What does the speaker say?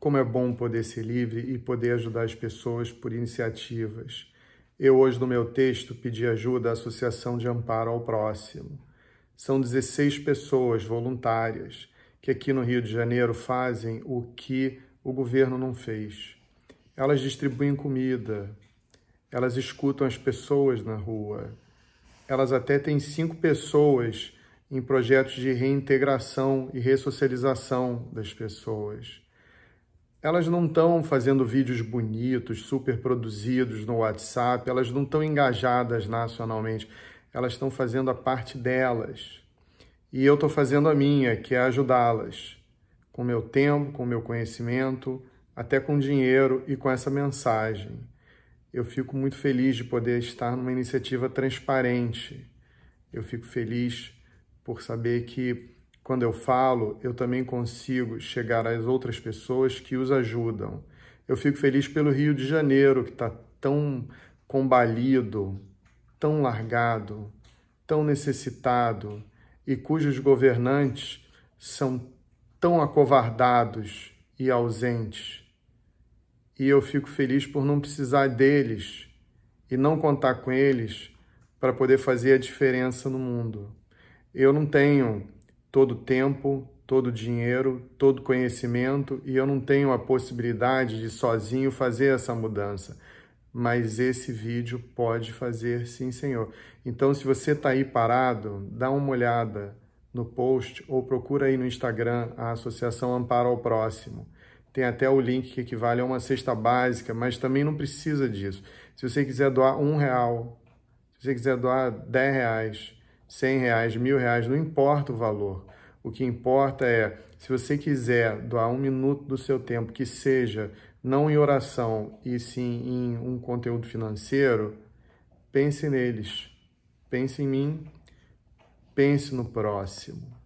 Como é bom poder ser livre e poder ajudar as pessoas por iniciativas. Eu, hoje, no meu texto, pedi ajuda à Associação de Amparo ao Próximo. São 16 pessoas voluntárias que aqui no Rio de Janeiro fazem o que o governo não fez. Elas distribuem comida, elas escutam as pessoas na rua, elas até têm cinco pessoas em projetos de reintegração e ressocialização das pessoas elas não estão fazendo vídeos bonitos, super produzidos no WhatsApp, elas não estão engajadas nacionalmente, elas estão fazendo a parte delas. E eu estou fazendo a minha, que é ajudá-las, com meu tempo, com meu conhecimento, até com dinheiro e com essa mensagem. Eu fico muito feliz de poder estar numa iniciativa transparente. Eu fico feliz por saber que quando eu falo, eu também consigo chegar às outras pessoas que os ajudam. Eu fico feliz pelo Rio de Janeiro, que está tão combalido, tão largado, tão necessitado e cujos governantes são tão acovardados e ausentes. E eu fico feliz por não precisar deles e não contar com eles para poder fazer a diferença no mundo. Eu não tenho todo tempo, todo dinheiro, todo conhecimento e eu não tenho a possibilidade de sozinho fazer essa mudança. Mas esse vídeo pode fazer, sim, senhor. Então, se você está aí parado, dá uma olhada no post ou procura aí no Instagram a Associação Amparo ao Próximo. Tem até o link que equivale a uma cesta básica, mas também não precisa disso. Se você quiser doar um real, se você quiser doar dez reais, 100 reais, mil reais, não importa o valor. O que importa é, se você quiser doar um minuto do seu tempo, que seja não em oração e sim em um conteúdo financeiro, pense neles, pense em mim, pense no próximo.